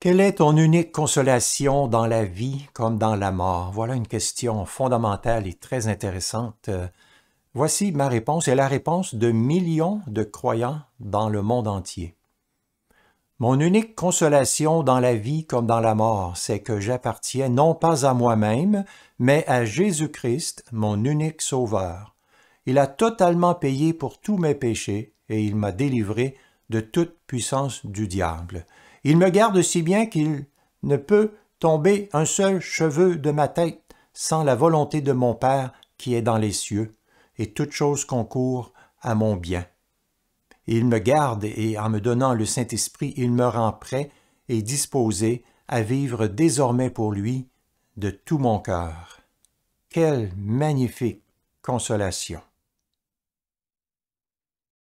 Quelle est ton unique consolation dans la vie comme dans la mort? Voilà une question fondamentale et très intéressante. Euh, voici ma réponse et la réponse de millions de croyants dans le monde entier. Mon unique consolation dans la vie comme dans la mort, c'est que j'appartiens non pas à moi-même, mais à Jésus-Christ, mon unique Sauveur. Il a totalement payé pour tous mes péchés et il m'a délivré de toute puissance du diable. Il me garde si bien qu'il ne peut tomber un seul cheveu de ma tête sans la volonté de mon Père qui est dans les cieux, et toute chose concourt à mon bien. Il me garde et en me donnant le Saint-Esprit, il me rend prêt et disposé à vivre désormais pour lui de tout mon cœur. Quelle magnifique consolation.